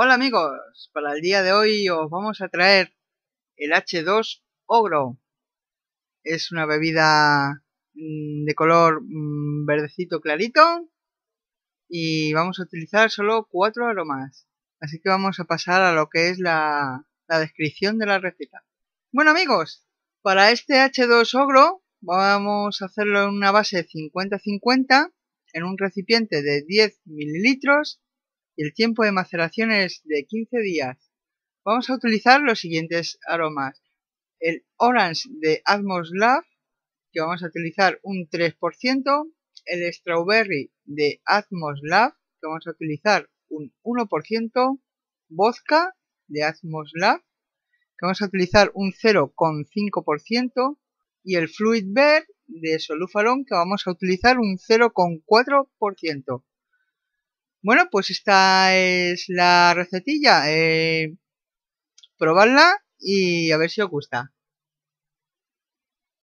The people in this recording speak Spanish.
Hola amigos, para el día de hoy os vamos a traer el H2 Ogro. Es una bebida mm, de color mm, verdecito clarito y vamos a utilizar solo cuatro aromas. Así que vamos a pasar a lo que es la, la descripción de la receta. Bueno amigos, para este H2 Ogro vamos a hacerlo en una base 50-50 en un recipiente de 10 mililitros y el tiempo de maceración es de 15 días. Vamos a utilizar los siguientes aromas. El Orange de Atmos Lab, que vamos a utilizar un 3%. El Strawberry de Atmos Lab, que vamos a utilizar un 1%. Vodka de Atmos Lab, que vamos a utilizar un 0,5%. Y el Fluid Bear de Solufalon, que vamos a utilizar un 0,4%. Bueno, pues esta es la recetilla. probarla eh, probadla y a ver si os gusta.